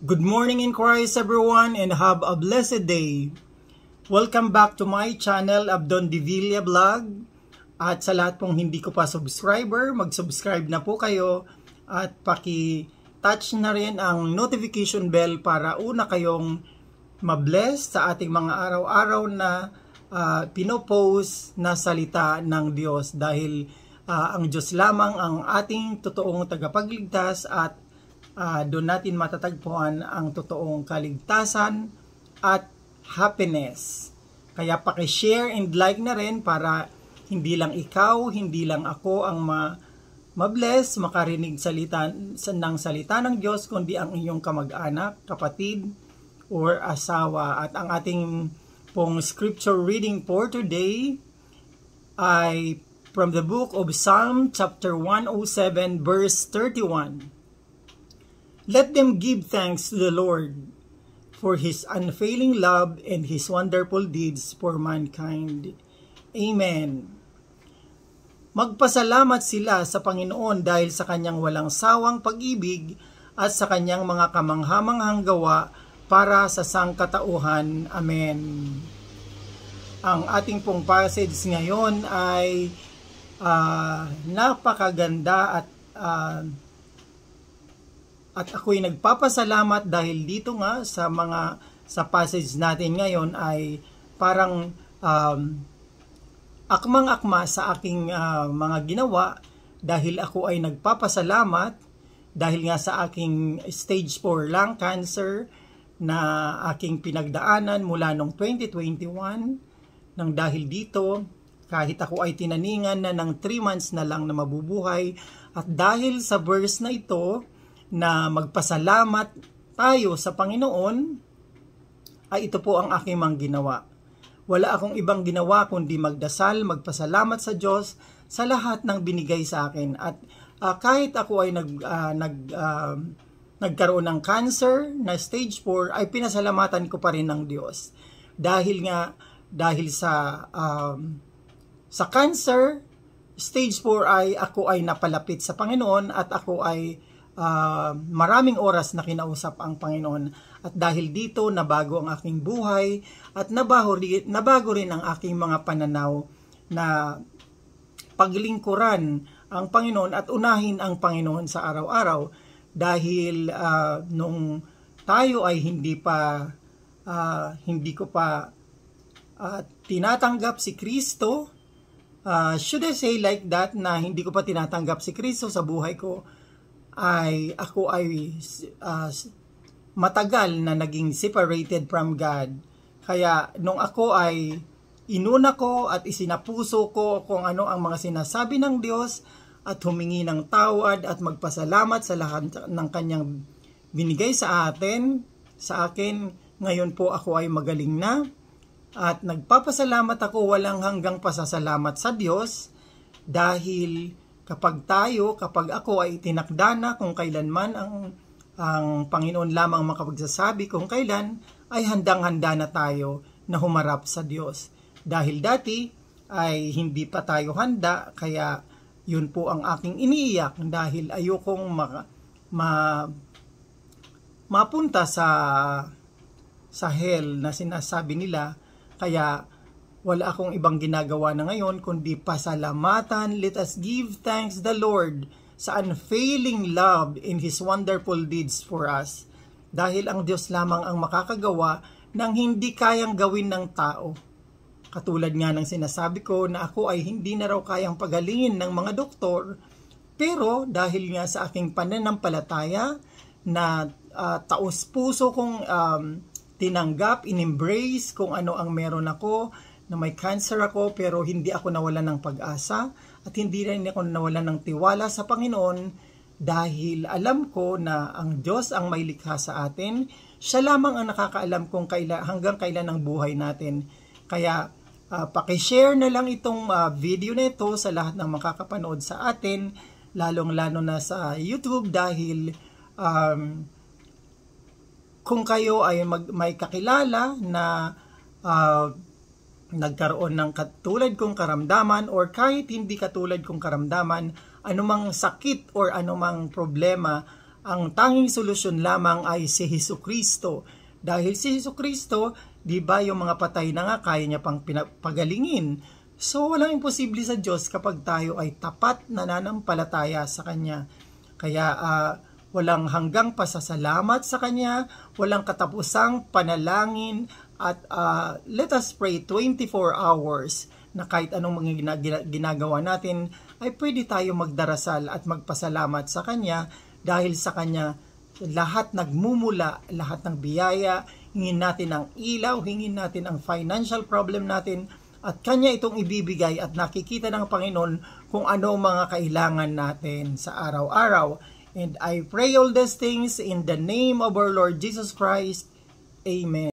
Good morning in Christ everyone and have a blessed day. Welcome back to my channel Abdon Divilla Vlog. At sa lahat pong hindi ko pa subscriber, mag-subscribe na po kayo at paki-touch na rin ang notification bell para una kayong ma-bless sa ating mga araw-araw na uh, pinopost na salita ng Diyos dahil uh, ang Diyos lamang ang ating totoong tagapagligtas at uh, doon natin matatagpuan ang totoong kaligtasan at happiness. Kaya paki-share and like na rin para hindi lang ikaw, hindi lang ako ang ma mabless, makarinig salita, ng salita ng Diyos, kundi ang inyong kamag-anak, kapatid, or asawa. At ang ating pong scripture reading for today ay from the book of Psalm chapter 107 verse 31. Let them give thanks to the Lord for His unfailing love and His wonderful deeds for mankind. Amen. Magpasalamat sila sa Panginoon dahil sa kanyang walang sawang pag-ibig at sa kanyang mga kamanghamanghang gawa para sa sangkatauhan. Amen. Ang ating pong passage ngayon ay uh, napakaganda at uh, at ako'y nagpapasalamat dahil dito nga sa mga sa passage natin ngayon ay parang um, akmang-akma sa aking uh, mga ginawa dahil ako ay nagpapasalamat dahil nga sa aking stage 4 lung cancer na aking pinagdaanan mula noong 2021 nang dahil dito kahit ako ay tinaningan na ng 3 months na lang na mabubuhay at dahil sa verse na ito na magpasalamat tayo sa Panginoon ay ito po ang aking mang ginawa. Wala akong ibang ginawa kundi magdasal, magpasalamat sa Diyos sa lahat ng binigay sa akin. At uh, kahit ako ay nag, uh, nag, uh, nagkaroon ng cancer na stage 4, ay pinasalamatan ko pa rin ng Diyos. Dahil nga, dahil sa, um, sa cancer, stage 4 ay ako ay napalapit sa Panginoon at ako ay uh, maraming oras na kinausap ang Panginoon at dahil dito nabago ang aking buhay at nabago rin, nabago rin ang aking mga pananaw na paglingkuran ang Panginoon at unahin ang Panginoon sa araw-araw dahil uh, nung tayo ay hindi pa uh, hindi ko pa uh, tinatanggap si Kristo uh, should I say like that na hindi ko pa tinatanggap si Kristo sa buhay ko ay ako ay uh, matagal na naging separated from God. Kaya nung ako ay inuna ko at isinapuso ko kung ano ang mga sinasabi ng Diyos at humingi ng tawad at magpasalamat sa lahat ng kanyang binigay sa atin, sa akin, ngayon po ako ay magaling na at nagpapasalamat ako walang hanggang pasasalamat sa Diyos dahil kapag tayo, kapag ako ay itinakda na kung kailanman ang, ang Panginoon lamang makapagsasabi kung kailan, ay handang-handa na tayo na humarap sa Diyos. Dahil dati ay hindi pa tayo handa, kaya yun po ang aking iniiyak dahil ayokong ma, ma, mapunta sa sa hell na sinasabi nila kaya wala akong ibang ginagawa na ngayon kundi pasalamatan. Let us give thanks the Lord sa unfailing love in His wonderful deeds for us. Dahil ang Diyos lamang ang makakagawa ng hindi kayang gawin ng tao. Katulad nga ng sinasabi ko na ako ay hindi na raw kayang pagalingin ng mga doktor, pero dahil nga sa aking pananampalataya na uh, ah, taos puso kong um, tinanggap, in-embrace kung ano ang meron ako, na may cancer ako pero hindi ako nawalan ng pag-asa at hindi rin ako nawalan ng tiwala sa Panginoon dahil alam ko na ang Diyos ang may likha sa atin. Siya lamang ang nakakaalam kung kaila, hanggang kailan ang buhay natin. Kaya uh, pakishare na lang itong uh, video na ito sa lahat ng makakapanood sa atin, lalong-lalo na sa YouTube dahil um, kung kayo ay mag, may kakilala na uh, nagkaroon ng katulad kong karamdaman or kahit hindi katulad kong karamdaman, anumang sakit or anumang problema, ang tanging solusyon lamang ay si Heso Kristo. Dahil si Heso Kristo, di ba yung mga patay na nga kaya niya pang pagalingin. So walang imposible sa Diyos kapag tayo ay tapat nananampalataya sa Kanya. Kaya uh, walang hanggang pasasalamat sa Kanya, walang katapusang panalangin at uh, let us pray 24 hours na kahit anong mga ginagawa natin ay pwede tayo magdarasal at magpasalamat sa Kanya dahil sa Kanya lahat nagmumula, lahat ng biyaya, hingin natin ang ilaw, hingin natin ang financial problem natin at Kanya itong ibibigay at nakikita ng Panginoon kung ano mga kailangan natin sa araw-araw. And I pray all these things in the name of our Lord Jesus Christ. Amen.